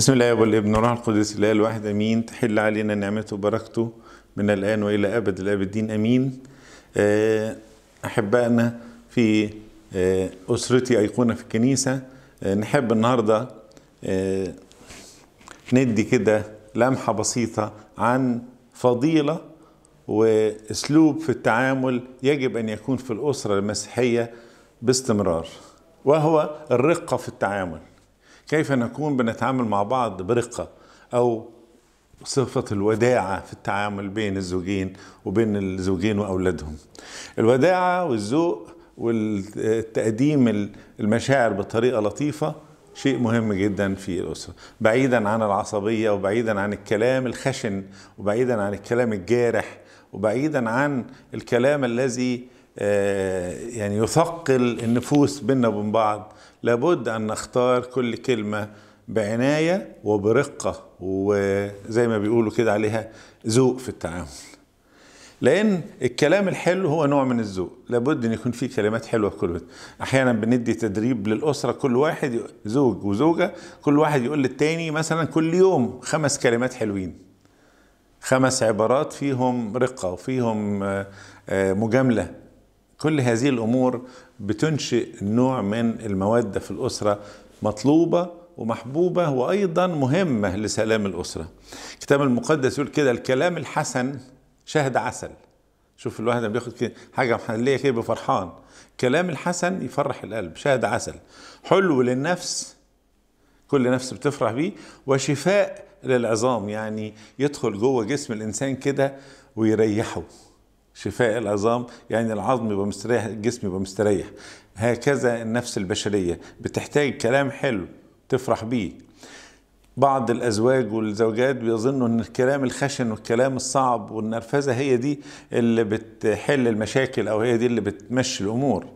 بسم الله والابن والروح القدس الاله الواحد امين تحل علينا نعمته وبركته من الان والى ابد الابدين امين آه، احبائنا في آه، اسرتي ايقونه في الكنيسه آه، نحب النهارده ندي كده لمحه بسيطه عن فضيله واسلوب في التعامل يجب ان يكون في الاسره المسيحيه باستمرار وهو الرقه في التعامل كيف نكون بنتعامل مع بعض برقة أو صفة الوداعة في التعامل بين الزوجين وبين الزوجين وأولادهم الوداعة والذوق والتقديم المشاعر بطريقة لطيفة شيء مهم جدا في الأسرة بعيدا عن العصبية وبعيدا عن الكلام الخشن وبعيدا عن الكلام الجارح وبعيدا عن الكلام الذي آه، يعني يثقل النفوس بينا وبين بعض لابد أن نختار كل كلمة بعناية وبرقة وزي ما بيقولوا كده عليها ذوق في التعامل لأن الكلام الحلو هو نوع من الذوق لابد أن يكون في كلمات حلوة في كل أحيانا بندي تدريب للأسرة كل واحد زوج وزوجة كل واحد يقول للتاني مثلا كل يوم خمس كلمات حلوين خمس عبارات فيهم رقة وفيهم آه، آه، مجاملة كل هذه الامور بتنشئ نوع من الموده في الاسره مطلوبه ومحبوبه وايضا مهمه لسلام الاسره. الكتاب المقدس يقول كده الكلام الحسن شهد عسل. شوف الواحد لما بياخد كده حاجه محليه كده بفرحان. كلام الحسن يفرح القلب شهد عسل. حلو للنفس كل نفس بتفرح بيه وشفاء للعظام يعني يدخل جوه جسم الانسان كده ويريحه شفاء العظام يعني العظم يبقى مستريح الجسم يبقى مستريح هكذا النفس البشرية بتحتاج كلام حلو تفرح بيه بعض الأزواج والزوجات بيظنوا أن الكلام الخشن والكلام الصعب والنرفزة هي دي اللي بتحل المشاكل أو هي دي اللي بتمشي الأمور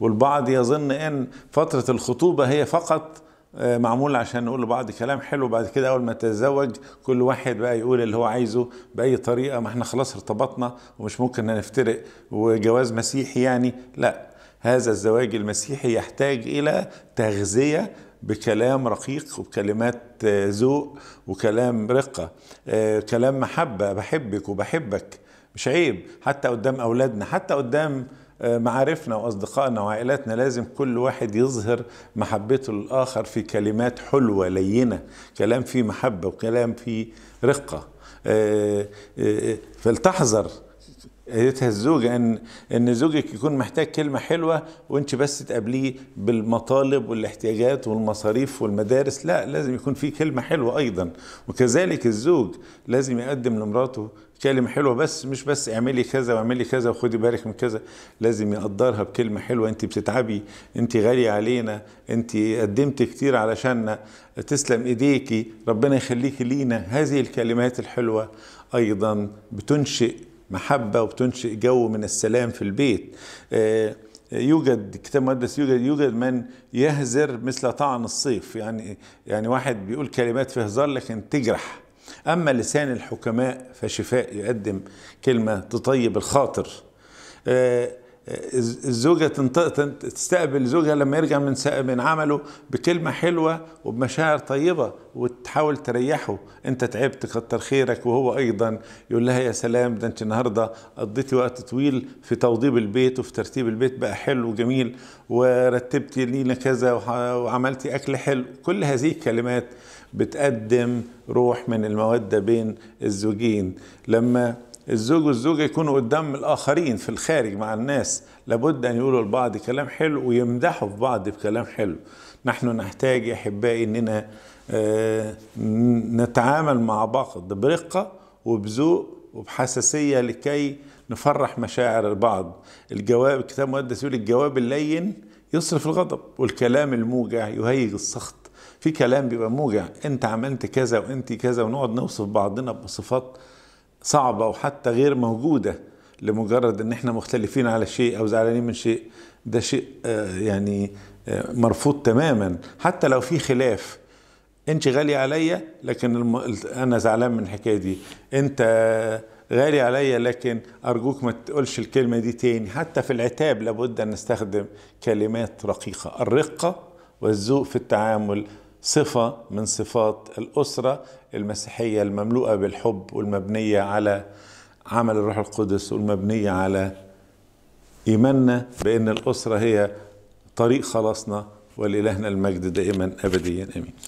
والبعض يظن أن فترة الخطوبة هي فقط آه، معمول عشان نقول لبعض كلام حلو بعد كده اول ما تتزوج كل واحد بقى يقول اللي هو عايزه باي طريقه ما احنا خلاص ارتبطنا ومش ممكن نفترق وجواز مسيحي يعني لا هذا الزواج المسيحي يحتاج الى تغذيه بكلام رقيق وبكلمات آه، ذوق وكلام رقه آه، كلام محبه بحبك وبحبك مش عيب حتى قدام اولادنا حتى قدام آه، معارفنا واصدقائنا وعائلاتنا لازم كل واحد يظهر محبته للاخر في كلمات حلوه لينه كلام فيه محبه وكلام فيه رقه آه، آه، فلتحذر ايتها الزوجة ان ان زوجك يكون محتاج كلمة حلوة وانت بس تقابليه بالمطالب والاحتياجات والمصاريف والمدارس لا لازم يكون في كلمة حلوة ايضا وكذلك الزوج لازم يقدم لمراته كلمة حلوة بس مش بس اعملي كذا واعملي كذا وخدي بالك من كذا لازم يقدرها بكلمة حلوة انت بتتعبي انت غالية علينا انت قدمت كتير علشاننا تسلم ايديكي ربنا يخليكي لينا هذه الكلمات الحلوة ايضا بتنشئ محبة وبتنشئ جو من السلام في البيت آه، يوجد كتاب مقدس يوجد يوجد من يهزر مثل طعن الصيف يعني يعني واحد بيقول كلمات في هزار لكن تجرح أما لسان الحكماء فشفاء يقدم كلمة تطيب الخاطر آه، الزوجة تستقبل زوجها لما يرجع من من عمله بكلمة حلوة وبمشاعر طيبة وتحاول تريحه انت تعبت كتر خيرك وهو ايضا يقول لها يا سلام ده انت النهاردة قضيتي وقت طويل في توضيب البيت وفي ترتيب البيت بقى حلو وجميل ورتبتي لينا كذا وعملتي اكل حلو كل هذه الكلمات بتقدم روح من المودة بين الزوجين لما الزوج والزوجة يكونوا قدام الآخرين في الخارج مع الناس لابد أن يقولوا لبعض كلام حلو ويمدحوا في بعض بكلام حلو نحن نحتاج يا أحبائي أننا آه، نتعامل مع بعض برقة وبذوق وبحساسية لكي نفرح مشاعر البعض الجواب الكتاب المقدس يقول الجواب اللين يصرف الغضب والكلام الموجع يهيج السخط في كلام بيبقى موجع انت عملت كذا وانت كذا ونقعد نوصف بعضنا بصفات صعبة وحتى غير موجودة لمجرد ان احنا مختلفين على شيء او زعلانين من شيء ده شيء آه، يعني آه، مرفوض تماما حتى لو في خلاف انت غالية عليا لكن الم... انا زعلان من الحكاية دي انت غالي عليا لكن ارجوك ما تقولش الكلمة دي تاني حتى في العتاب لابد ان نستخدم كلمات رقيقة الرقة والذوق في التعامل صفة من صفات الأسرة المسيحية المملوءة بالحب والمبنية على عمل الروح القدس والمبنية على إيماننا بأن الأسرة هي طريق خلاصنا ولإلهنا المجد دائما أبديا أمين